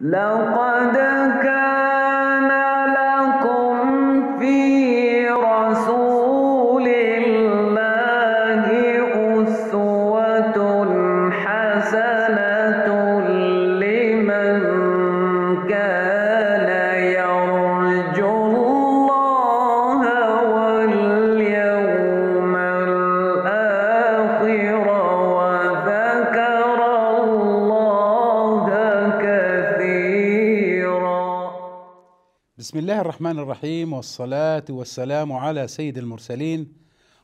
لقد كان بسم الله الرحمن الرحيم والصلاة والسلام على سيد المرسلين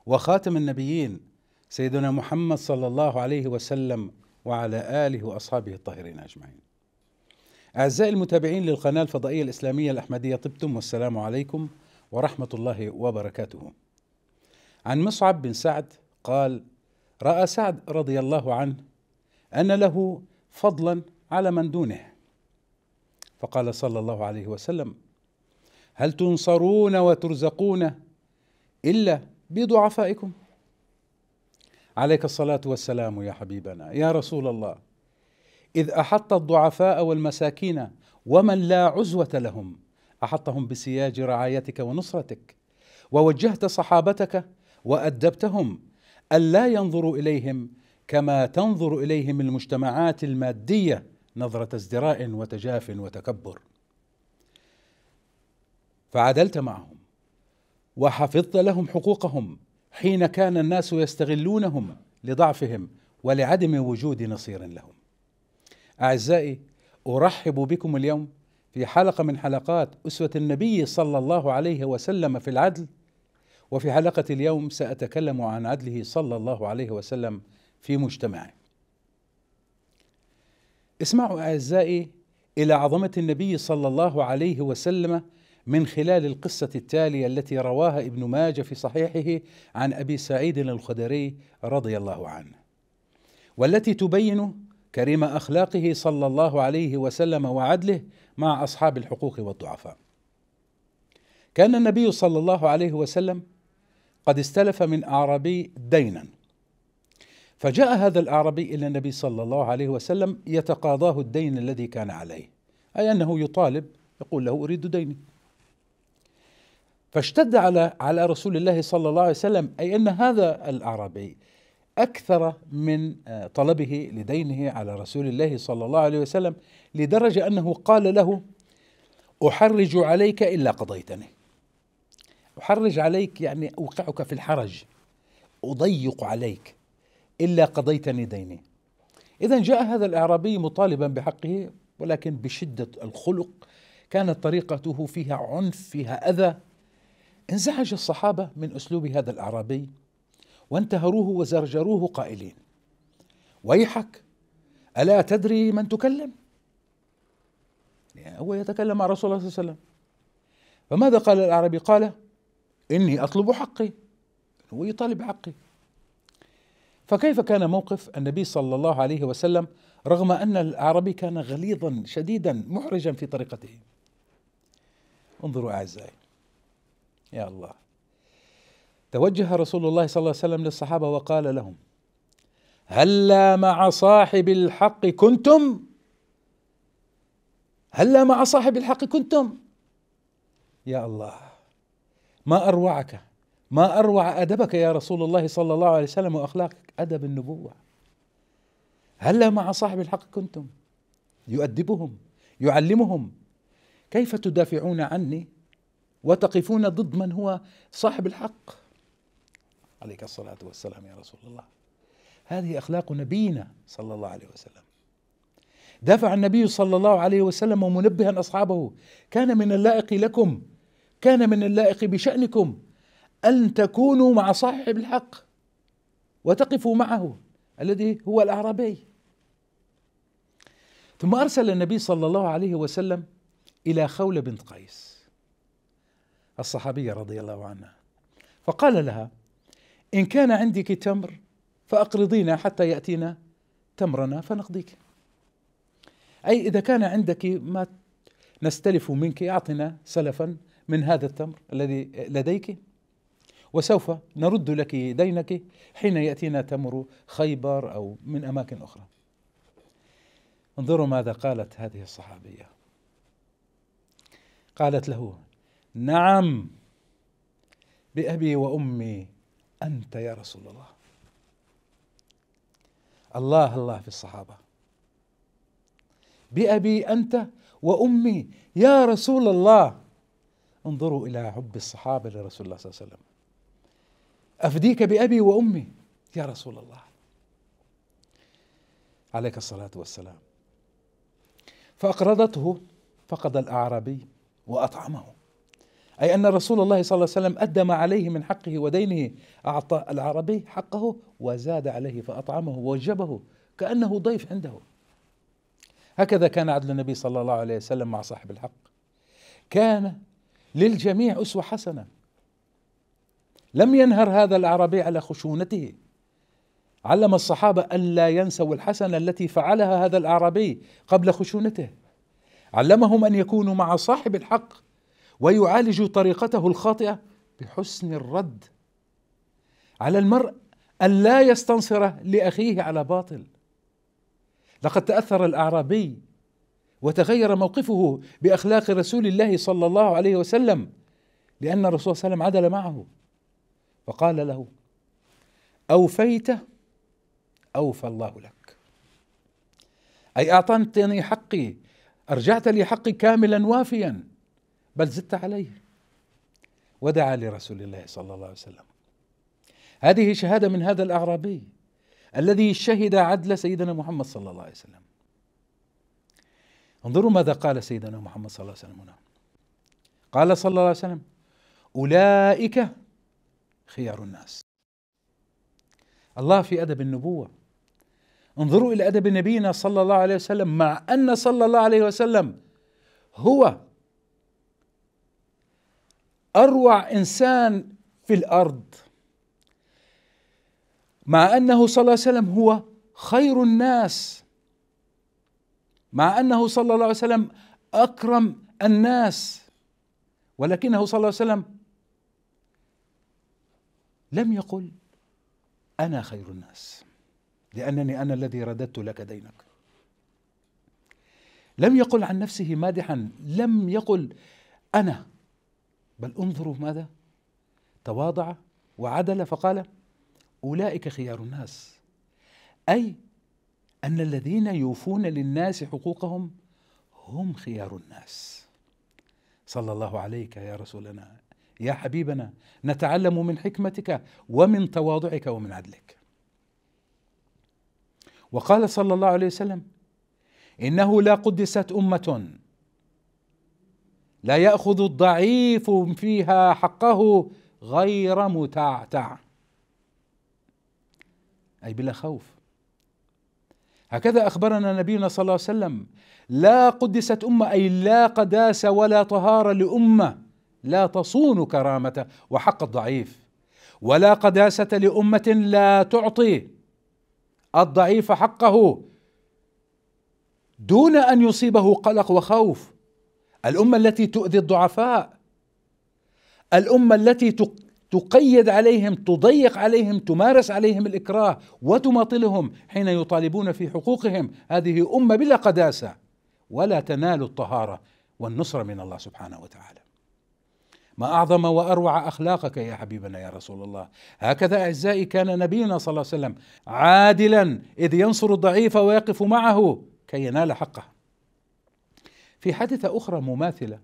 وخاتم النبيين سيدنا محمد صلى الله عليه وسلم وعلى آله وأصحابه الطاهرين أجمعين أعزائي المتابعين للقناة الفضائية الإسلامية الأحمدية طبتم والسلام عليكم ورحمة الله وبركاته عن مصعب بن سعد قال رأى سعد رضي الله عنه أن له فضلا على من دونه فقال صلى الله عليه وسلم هل تنصرون وترزقون الا بضعفائكم عليك الصلاه والسلام يا حبيبنا يا رسول الله اذ احط الضعفاء والمساكين ومن لا عزوه لهم احطهم بسياج رعايتك ونصرتك ووجهت صحابتك وادبتهم الا ينظروا اليهم كما تنظر اليهم المجتمعات الماديه نظره ازدراء وتجاف وتكبر فعدلت معهم وحفظت لهم حقوقهم حين كان الناس يستغلونهم لضعفهم ولعدم وجود نصير لهم. اعزائي ارحب بكم اليوم في حلقه من حلقات اسوه النبي صلى الله عليه وسلم في العدل وفي حلقه اليوم ساتكلم عن عدله صلى الله عليه وسلم في مجتمعه. اسمعوا اعزائي الى عظمه النبي صلى الله عليه وسلم من خلال القصة التالية التي رواها ابن ماجه في صحيحه عن أبي سعيد الخدري رضي الله عنه والتي تبين كريم أخلاقه صلى الله عليه وسلم وعدله مع أصحاب الحقوق والضعفاء كان النبي صلى الله عليه وسلم قد استلف من أعرابي دينا فجاء هذا الأعرابي إلى النبي صلى الله عليه وسلم يتقاضاه الدين الذي كان عليه أي أنه يطالب يقول له أريد ديني فاشتد على على رسول الله صلى الله عليه وسلم اي ان هذا الاعرابي اكثر من آه، طلبه لدينه على رسول الله صلى الله عليه وسلم لدرجه انه قال له احرج عليك الا قضيتني احرج عليك يعني اوقعك في الحرج اضيق عليك الا قضيتني ديني اذا جاء هذا الاعرابي مطالبا بحقه ولكن بشده الخلق كانت طريقته فيها عنف فيها اذى انزعج الصحابة من أسلوب هذا الأعرابي وانتهروه وزرجروه قائلين ويحك ألا تدري من تكلم يعني هو يتكلم مع رسول الله صلى الله عليه وسلم فماذا قال الأعرابي قال إني أطلب حقي هو يطالب حقي فكيف كان موقف النبي صلى الله عليه وسلم رغم أن الأعرابي كان غليظا شديدا محرجا في طريقته انظروا أعزائي يا الله توجه رسول الله صلى الله عليه وسلم للصحابه وقال لهم هلا مع صاحب الحق كنتم هلا مع صاحب الحق كنتم يا الله ما اروعك ما اروع ادبك يا رسول الله صلى الله عليه وسلم واخلاقك ادب النبوه هلا مع صاحب الحق كنتم يؤدبهم يعلمهم كيف تدافعون عني وتقفون ضد من هو صاحب الحق عليك الصلاة والسلام يا رسول الله هذه أخلاق نبينا صلى الله عليه وسلم دافع النبي صلى الله عليه وسلم ومنبها أصحابه كان من اللائق لكم كان من اللائق بشأنكم أن تكونوا مع صاحب الحق وتقفوا معه الذي هو الأعرابي ثم أرسل النبي صلى الله عليه وسلم إلى خولة بنت قيس الصحابية رضي الله عنها فقال لها إن كان عندك تمر فأقرضينا حتى يأتينا تمرنا فنقضيك أي إذا كان عندك ما نستلف منك أعطنا سلفا من هذا التمر الذي لديك وسوف نرد لك دينك حين يأتينا تمر خيبر أو من أماكن أخرى انظروا ماذا قالت هذه الصحابية قالت له نعم بأبي وأمي أنت يا رسول الله الله الله في الصحابة بأبي أنت وأمي يا رسول الله انظروا إلى حب الصحابة لرسول الله صلى الله عليه وسلم أفديك بأبي وأمي يا رسول الله عليك الصلاة والسلام فأقرضته فقد الأعرابي وأطعمه أي أن رسول الله صلى الله عليه وسلم أدى ما عليه من حقه ودينه أعطى العربي حقه وزاد عليه فأطعمه ووجبه كأنه ضيف عنده هكذا كان عدل النبي صلى الله عليه وسلم مع صاحب الحق كان للجميع أسوة حسنة لم ينهر هذا الأعرابي على خشونته علم الصحابة ألا ينسوا الحسنة التي فعلها هذا الأعرابي قبل خشونته علمهم أن يكونوا مع صاحب الحق ويعالج طريقته الخاطئه بحسن الرد على المرء الا يستنصر لاخيه على باطل لقد تاثر الاعرابي وتغير موقفه باخلاق رسول الله صلى الله عليه وسلم لان الرسول صلى الله عليه وسلم عدل معه فقال له اوفيت اوفى الله لك اي اعطيتني حقي ارجعت لي حقي كاملا وافيا بل زدت عليه ودعا لرسول الله صلى الله عليه وسلم هذه شهاده من هذا الاعرابي الذي شهد عدل سيدنا محمد صلى الله عليه وسلم انظروا ماذا قال سيدنا محمد صلى الله عليه وسلم هنا قال صلى الله عليه وسلم اولئك خيار الناس الله في ادب النبوه انظروا الى ادب نبينا صلى الله عليه وسلم مع ان صلى الله عليه وسلم هو اروع انسان في الارض مع انه صلى الله عليه وسلم هو خير الناس مع انه صلى الله عليه وسلم اكرم الناس ولكنه صلى الله عليه وسلم لم يقل انا خير الناس لانني انا الذي رددت لك دينك لم يقل عن نفسه مادحا لم يقل انا بل انظروا ماذا تواضع وعدل فقال اولئك خيار الناس اي ان الذين يوفون للناس حقوقهم هم خيار الناس صلى الله عليك يا رسولنا يا حبيبنا نتعلم من حكمتك ومن تواضعك ومن عدلك وقال صلى الله عليه وسلم انه لا قدست امه لا ياخذ الضعيف فيها حقه غير متعتع اي بلا خوف هكذا اخبرنا نبينا صلى الله عليه وسلم لا قدست امه اي لا قداسه ولا طهاره لامه لا تصون كرامته وحق الضعيف ولا قداسه لامه لا تعطي الضعيف حقه دون ان يصيبه قلق وخوف الامه التي تؤذي الضعفاء الامه التي تقيد عليهم تضيق عليهم تمارس عليهم الاكراه وتماطلهم حين يطالبون في حقوقهم هذه امه بلا قداسه ولا تنال الطهاره والنصره من الله سبحانه وتعالى ما اعظم واروع اخلاقك يا حبيبنا يا رسول الله هكذا اعزائي كان نبينا صلى الله عليه وسلم عادلا اذ ينصر الضعيف ويقف معه كي ينال حقه في حادثة أخرى مماثلة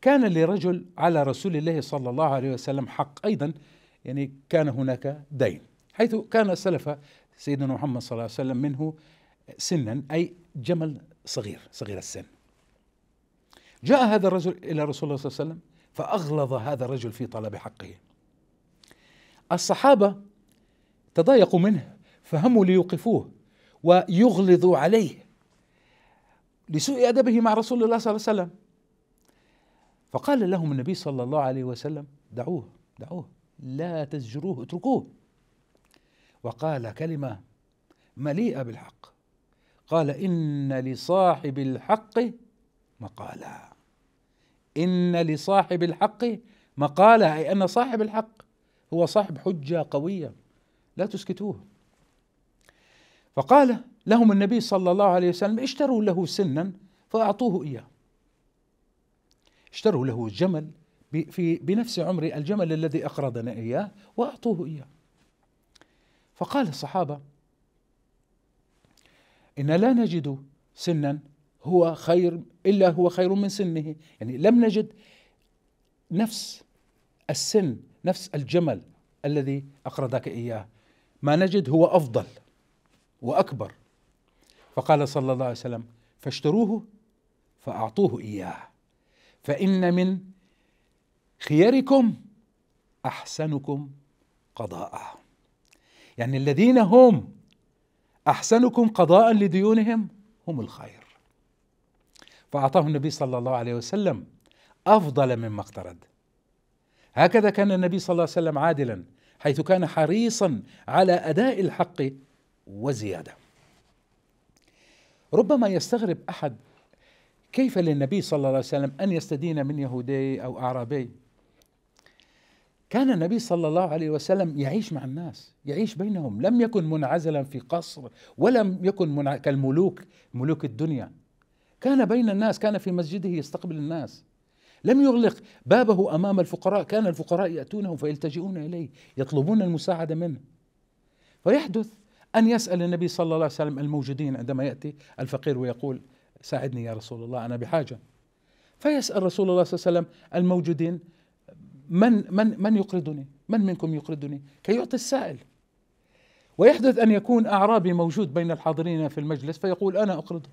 كان لرجل على رسول الله صلى الله عليه وسلم حق أيضا يعني كان هناك دين حيث كان سلف سيدنا محمد صلى الله عليه وسلم منه سنا أي جمل صغير صغير السن جاء هذا الرجل إلى رسول الله صلى الله عليه وسلم فأغلظ هذا الرجل في طلب حقه الصحابة تضايقوا منه فهموا ليوقفوه ويغلظوا عليه لسوء أدبه مع رسول الله صلى الله عليه وسلم فقال لهم النبي صلى الله عليه وسلم دعوه دعوه لا تزجروه اتركوه وقال كلمة مليئة بالحق قال إن لصاحب الحق مقالا إن لصاحب الحق مقالا أي أن صاحب الحق هو صاحب حجة قوية لا تسكتوه فقال لهم النبي صلى الله عليه وسلم اشتروا له سنا فأعطوه إياه اشتروا له جمل في بنفس عمر الجمل الذي أقرضنا إياه وأعطوه إياه فقال الصحابة إن لا نجد سنا هو خير إلا هو خير من سنه يعني لم نجد نفس السن نفس الجمل الذي أقرضك إياه ما نجد هو أفضل وأكبر فقال صلى الله عليه وسلم فاشتروه فأعطوه إياه فإن من خياركم أحسنكم قضاء يعني الذين هم أحسنكم قضاء لديونهم هم الخير فأعطاه النبي صلى الله عليه وسلم أفضل مما اقترض هكذا كان النبي صلى الله عليه وسلم عادلا حيث كان حريصا على أداء الحق وزياده ربما يستغرب احد كيف للنبي صلى الله عليه وسلم ان يستدين من يهودي او اعرابي كان النبي صلى الله عليه وسلم يعيش مع الناس يعيش بينهم لم يكن منعزلا في قصر ولم يكن منع... كالملوك ملوك الدنيا كان بين الناس كان في مسجده يستقبل الناس لم يغلق بابه امام الفقراء كان الفقراء ياتونه فيلتجئون اليه يطلبون المساعده منه فيحدث أن يسأل النبي صلى الله عليه وسلم الموجودين عندما يأتي الفقير ويقول ساعدني يا رسول الله أنا بحاجة فيسأل رسول الله صلى الله عليه وسلم الموجودين من من من يقرضني؟ من منكم يقرضني؟ كي يعطي السائل. ويحدث ان يكون اعرابي موجود بين الحاضرين في المجلس فيقول انا اقرضك.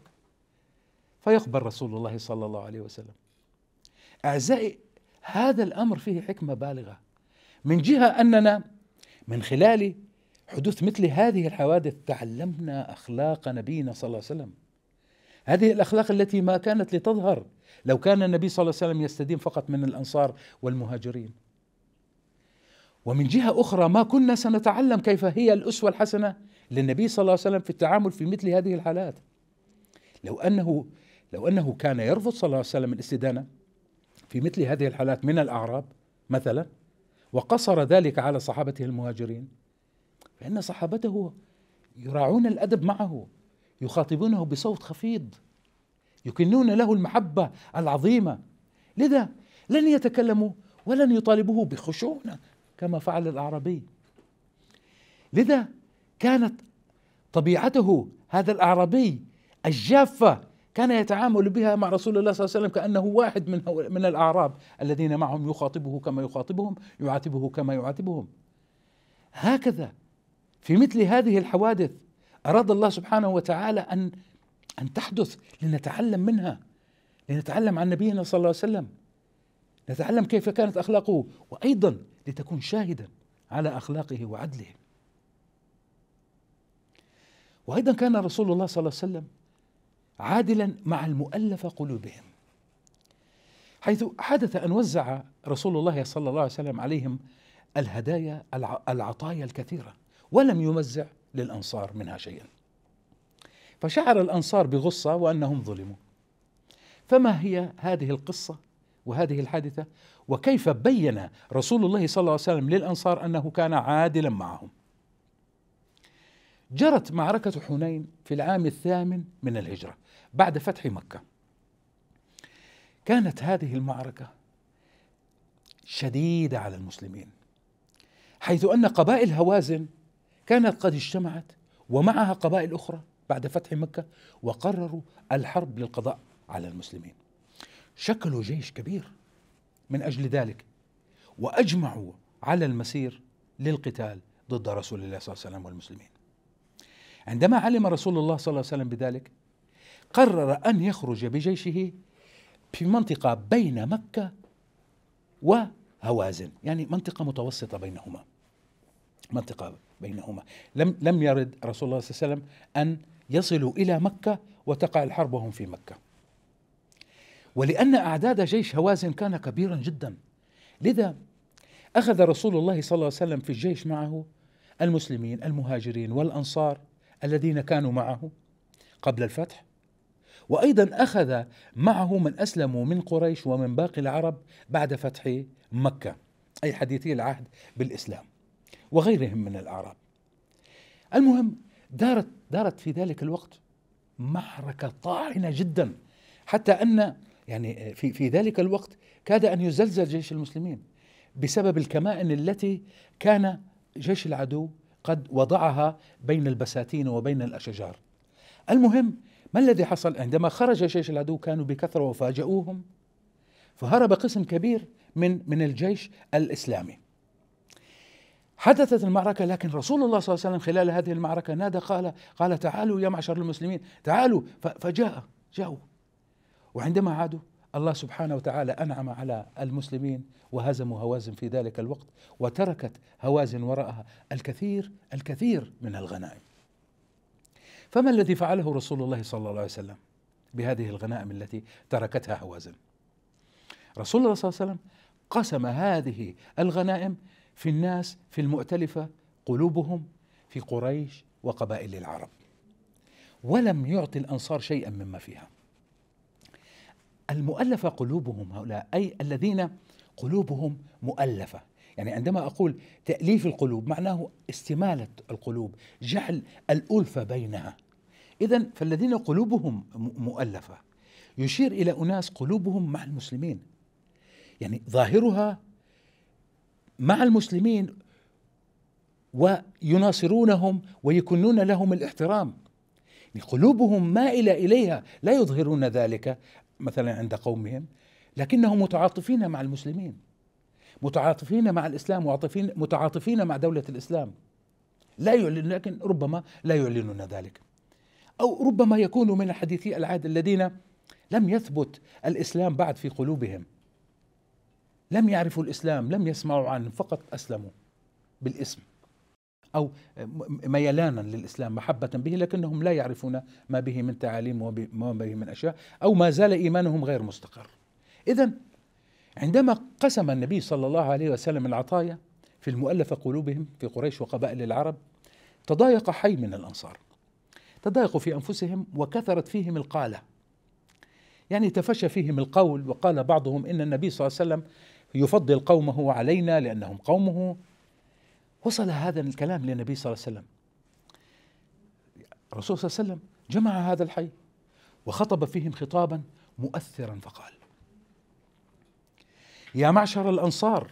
فيقبل رسول الله صلى الله عليه وسلم. اعزائي هذا الامر فيه حكمه بالغه. من جهه اننا من خلال حدوث مثل هذه الحوادث تعلمنا اخلاق نبينا صلى الله عليه وسلم هذه الاخلاق التي ما كانت لتظهر لو كان النبي صلى الله عليه وسلم يستدين فقط من الانصار والمهاجرين ومن جهه اخرى ما كنا سنتعلم كيف هي الاسوه الحسنه للنبي صلى الله عليه وسلم في التعامل في مثل هذه الحالات لو انه لو انه كان يرفض صلى الله عليه وسلم الاستدانه في مثل هذه الحالات من الاعراب مثلا وقصر ذلك على صحابته المهاجرين فإن صحابته يراعون الأدب معه يخاطبونه بصوت خفيض يكنون له المحبة العظيمة لذا لن يتكلموا ولن يطالبوه بخشونة كما فعل الأعرابي لذا كانت طبيعته هذا الأعرابي الجافة كان يتعامل بها مع رسول الله صلى الله عليه وسلم كأنه واحد من من الأعراب الذين معهم يخاطبه كما يخاطبهم يعاتبه كما يعاتبهم هكذا في مثل هذه الحوادث أراد الله سبحانه وتعالى أن أن تحدث لنتعلم منها لنتعلم عن نبينا صلى الله عليه وسلم نتعلم كيف كانت أخلاقه وأيضا لتكون شاهدا على أخلاقه وعدله وأيضا كان رسول الله صلى الله عليه وسلم عادلا مع المؤلف قلوبهم حيث حدث أن وزع رسول الله صلى الله عليه وسلم عليهم الهدايا العطايا الكثيرة ولم يمزع للأنصار منها شيئا فشعر الأنصار بغصة وأنهم ظلموا فما هي هذه القصة وهذه الحادثة وكيف بين رسول الله صلى الله عليه وسلم للأنصار أنه كان عادلا معهم جرت معركة حنين في العام الثامن من الهجرة بعد فتح مكة كانت هذه المعركة شديدة على المسلمين حيث أن قبائل هوازن كانت قد اجتمعت ومعها قبائل أخرى بعد فتح مكة وقرروا الحرب للقضاء على المسلمين شكلوا جيش كبير من أجل ذلك وأجمعوا على المسير للقتال ضد رسول الله صلى الله عليه وسلم والمسلمين عندما علم رسول الله صلى الله عليه وسلم بذلك قرر أن يخرج بجيشه في منطقة بين مكة وهوازن يعني منطقة متوسطة بينهما منطقة بينهما لم لم يرد رسول الله صلى الله عليه وسلم أن يصلوا إلى مكة وتقع الحرب وهم في مكة ولأن أعداد جيش هوازن كان كبيرا جدا لذا أخذ رسول الله صلى الله عليه وسلم في الجيش معه المسلمين المهاجرين والأنصار الذين كانوا معه قبل الفتح وأيضا أخذ معه من أسلموا من قريش ومن باقي العرب بعد فتح مكة أي حديثي العهد بالإسلام وغيرهم من الأعراب المهم دارت, دارت في ذلك الوقت محركة طاعنة جدا حتى أن يعني في, في ذلك الوقت كاد أن يزلزل جيش المسلمين بسبب الكمائن التي كان جيش العدو قد وضعها بين البساتين وبين الأشجار المهم ما الذي حصل عندما خرج جيش العدو كانوا بكثرة وفاجأوهم فهرب قسم كبير من من الجيش الإسلامي حدثت المعركة لكن رسول الله صلى الله عليه وسلم خلال هذه المعركة نادى قال قال تعالوا يا معشر المسلمين تعالوا فجاء جاءوا وعندما عادوا الله سبحانه وتعالى أنعم على المسلمين وهزموا هوازن في ذلك الوقت وتركت هوازن وراءها الكثير الكثير من الغنائم فما الذي فعله رسول الله صلى الله عليه وسلم بهذه الغنائم التي تركتها هوازن رسول الله صلى الله عليه وسلم قسم هذه الغنائم في الناس في المؤتلفة قلوبهم في قريش وقبائل العرب ولم يعطي الأنصار شيئا مما فيها المؤلفة قلوبهم هؤلاء أي الذين قلوبهم مؤلفة يعني عندما أقول تأليف القلوب معناه استمالة القلوب جعل الألفة بينها إذا فالذين قلوبهم مؤلفة يشير إلى أناس قلوبهم مع المسلمين يعني ظاهرها مع المسلمين ويناصرونهم ويكنون لهم الاحترام يعني قلوبهم مائلة إليها لا يظهرون ذلك مثلا عند قومهم لكنهم متعاطفين مع المسلمين متعاطفين مع الإسلام متعاطفين مع دولة الإسلام لا يعلن لكن ربما لا يعلنون ذلك أو ربما يكونوا من حديثي العهد الذين لم يثبت الإسلام بعد في قلوبهم لم يعرفوا الإسلام لم يسمعوا عنه فقط أسلموا بالاسم أو ميلانا للإسلام محبة به لكنهم لا يعرفون ما به من تعاليم وما به من أشياء أو ما زال إيمانهم غير مستقر إذا عندما قسم النبي صلى الله عليه وسلم العطايا في المؤلفه قلوبهم في قريش وقبائل العرب تضايق حي من الأنصار تضايقوا في أنفسهم وكثرت فيهم القالة يعني تفشى فيهم القول وقال بعضهم إن النبي صلى الله عليه وسلم يفضل قومه علينا لأنهم قومه وصل هذا الكلام للنبي صلى الله عليه وسلم الرسول صلى الله عليه وسلم جمع هذا الحي وخطب فيهم خطابا مؤثرا فقال يا معشر الأنصار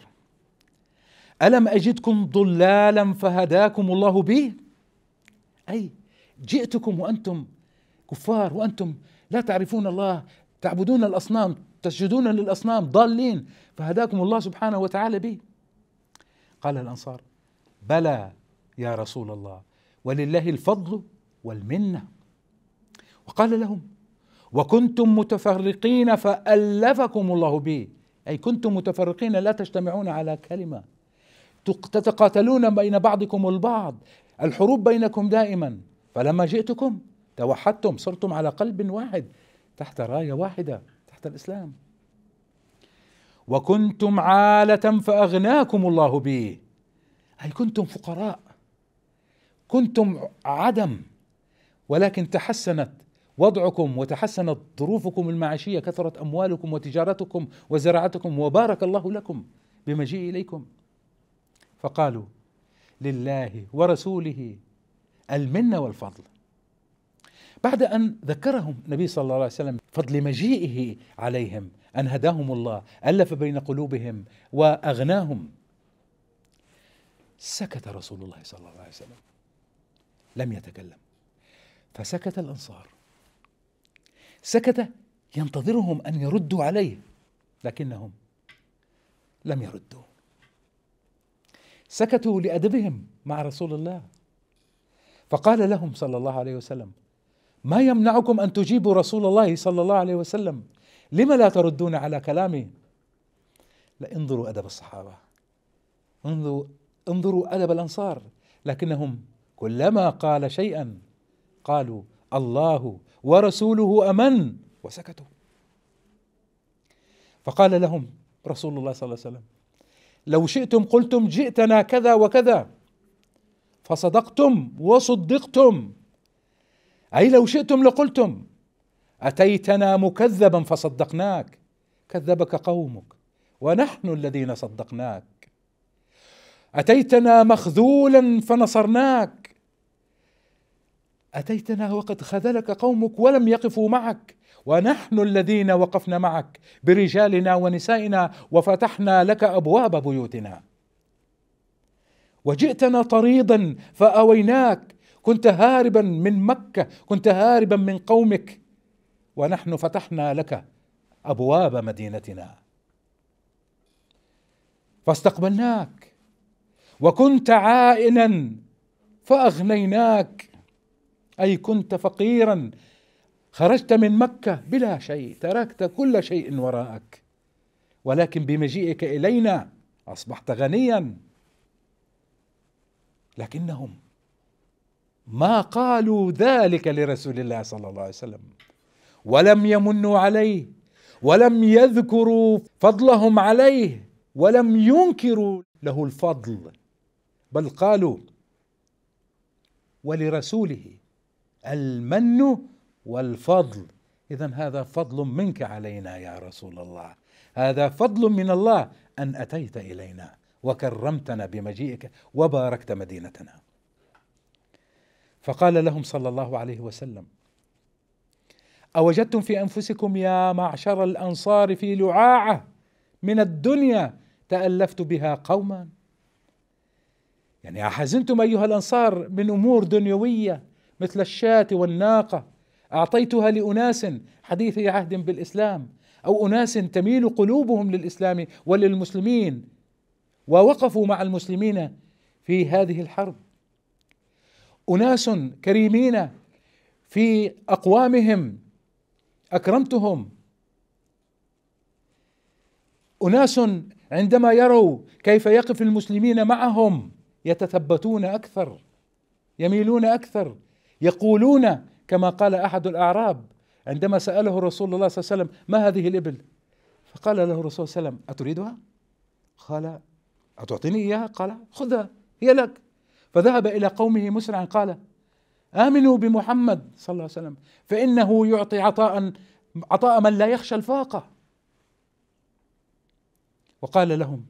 ألم أجدكم ضلالا فهداكم الله به أي جئتكم وأنتم كفار وأنتم لا تعرفون الله تعبدون الأصنام تسجدون للأصنام ضالين فهداكم الله سبحانه وتعالى به قال الأنصار بلى يا رسول الله ولله الفضل والمنة وقال لهم وكنتم متفرقين فألفكم الله بي أي كنتم متفرقين لا تجتمعون على كلمة تتقاتلون بين بعضكم البعض الحروب بينكم دائما فلما جئتكم توحدتم صرتم على قلب واحد تحت راية واحدة حتى الإسلام وكنتم عالة فأغناكم الله به أي كنتم فقراء كنتم عدم ولكن تحسنت وضعكم وتحسنت ظروفكم المعيشية كثرت أموالكم وتجارتكم وزراعتكم وبارك الله لكم بمجيء إليكم فقالوا لله ورسوله المنه والفضل بعد أن ذكرهم النبي صلى الله عليه وسلم فضل مجيئه عليهم أن هداهم الله ألف بين قلوبهم وأغناهم سكت رسول الله صلى الله عليه وسلم لم يتكلم فسكت الأنصار سكت ينتظرهم أن يردوا عليه لكنهم لم يردوا سكتوا لأدبهم مع رسول الله فقال لهم صلى الله عليه وسلم ما يمنعكم ان تجيبوا رسول الله صلى الله عليه وسلم لما لا تردون على كلامه لا انظروا ادب الصحابه انظروا انظروا ادب الانصار لكنهم كلما قال شيئا قالوا الله ورسوله امن وسكتوا فقال لهم رسول الله صلى الله عليه وسلم لو شئتم قلتم جئتنا كذا وكذا فصدقتم وصدقتم اي لو شئتم لقلتم اتيتنا مكذبا فصدقناك كذبك قومك ونحن الذين صدقناك اتيتنا مخذولا فنصرناك اتيتنا وقد خذلك قومك ولم يقفوا معك ونحن الذين وقفنا معك برجالنا ونسائنا وفتحنا لك ابواب بيوتنا وجئتنا طريضا فاويناك كنت هاربا من مكه كنت هاربا من قومك ونحن فتحنا لك ابواب مدينتنا فاستقبلناك وكنت عائنا فاغنيناك اي كنت فقيرا خرجت من مكه بلا شيء تركت كل شيء وراءك ولكن بمجيئك الينا اصبحت غنيا لكنهم ما قالوا ذلك لرسول الله صلى الله عليه وسلم ولم يمنوا عليه ولم يذكروا فضلهم عليه ولم ينكروا له الفضل بل قالوا ولرسوله المن والفضل اذا هذا فضل منك علينا يا رسول الله هذا فضل من الله ان اتيت الينا وكرمتنا بمجيئك وباركت مدينتنا فقال لهم صلى الله عليه وسلم اوجدتم في انفسكم يا معشر الانصار في لعاعه من الدنيا تالفت بها قوما يعني احزنتم ايها الانصار من امور دنيويه مثل الشاة والناقه اعطيتها لاناس حديثي عهد بالاسلام او اناس تميل قلوبهم للاسلام وللمسلمين ووقفوا مع المسلمين في هذه الحرب اناس كريمين في اقوامهم اكرمتهم اناس عندما يروا كيف يقف المسلمين معهم يتثبتون اكثر يميلون اكثر يقولون كما قال احد الاعراب عندما ساله رسول الله صلى الله عليه وسلم ما هذه الابل فقال له الرسول صلى الله عليه وسلم اتريدها قال اتعطيني اياها قال خذها هي لك فذهب إلى قومه مسرعا قال آمنوا بمحمد صلى الله عليه وسلم فإنه يعطي عطاء عطاء من لا يخشى الفاقة وقال لهم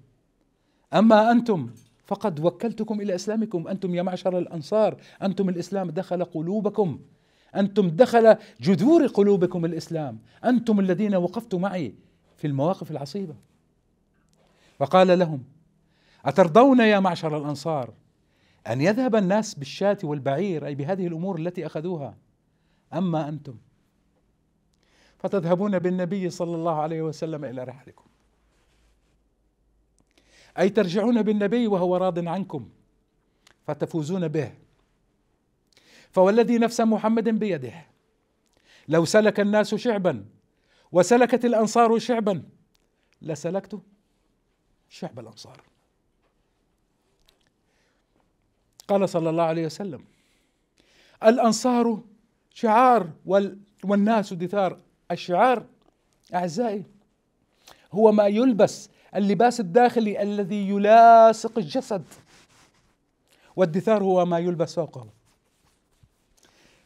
أما أنتم فقد وكلتكم إلى إسلامكم أنتم يا معشر الأنصار أنتم الإسلام دخل قلوبكم أنتم دخل جذور قلوبكم الإسلام أنتم الذين وقفتم معي في المواقف العصيبة وقال لهم أترضون يا معشر الأنصار أن يذهب الناس بالشاة والبعير أي بهذه الأمور التي أخذوها أما أنتم فتذهبون بالنبي صلى الله عليه وسلم إلى رحلكم أي ترجعون بالنبي وهو راض عنكم فتفوزون به فوالذي نفس محمد بيده لو سلك الناس شعبا وسلكت الأنصار شعبا لسلكت شعب الأنصار قال صلى الله عليه وسلم الأنصار شعار والناس دثار الشعار أعزائي هو ما يلبس اللباس الداخلي الذي يلاصق الجسد والدثار هو ما يلبس فوقه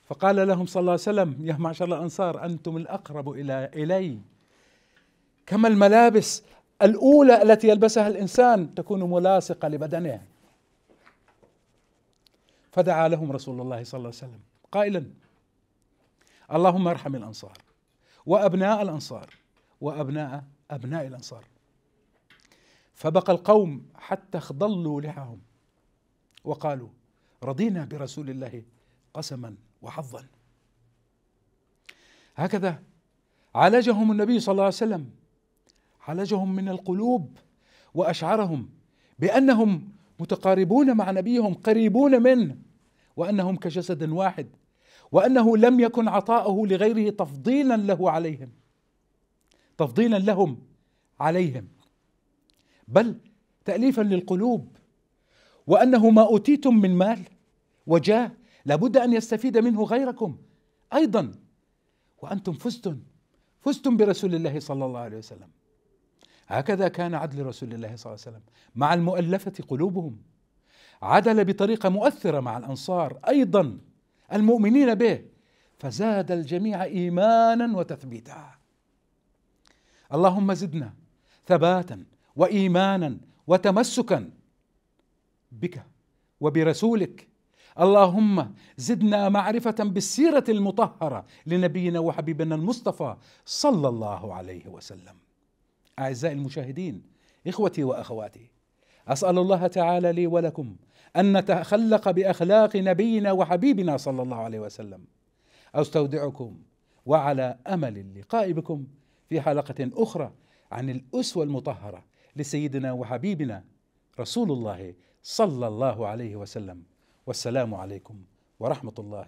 فقال لهم صلى الله عليه وسلم يا معشر الأنصار أنتم الأقرب إلى إلي كما الملابس الأولى التي يلبسها الإنسان تكون ملاصقة لبدنه فدعا لهم رسول الله صلى الله عليه وسلم قائلا اللهم ارحم الانصار وابناء الانصار وابناء ابناء الانصار فبقى القوم حتى اخضلوا لحاهم وقالوا رضينا برسول الله قسما وحظا هكذا عالجهم النبي صلى الله عليه وسلم عالجهم من القلوب واشعرهم بانهم متقاربون مع نبيهم قريبون منه وانهم كجسد واحد وانه لم يكن عطاؤه لغيره تفضيلا له عليهم تفضيلا لهم عليهم بل تاليفا للقلوب وانه ما اوتيتم من مال وجاه لابد ان يستفيد منه غيركم ايضا وانتم فزتم فزتم برسول الله صلى الله عليه وسلم هكذا كان عدل رسول الله صلى الله عليه وسلم مع المؤلفه قلوبهم عدل بطريقه مؤثره مع الانصار ايضا المؤمنين به فزاد الجميع ايمانا وتثبيتا اللهم زدنا ثباتا وايمانا وتمسكا بك وبرسولك اللهم زدنا معرفه بالسيره المطهره لنبينا وحبيبنا المصطفى صلى الله عليه وسلم أعزائي المشاهدين إخوتي وأخواتي أسأل الله تعالى لي ولكم أن نتخلق بأخلاق نبينا وحبيبنا صلى الله عليه وسلم أستودعكم وعلى أمل اللقاء بكم في حلقة أخرى عن الأسوة المطهرة لسيدنا وحبيبنا رسول الله صلى الله عليه وسلم والسلام عليكم ورحمة الله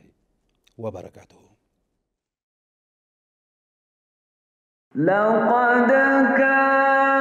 وبركاته لقد كان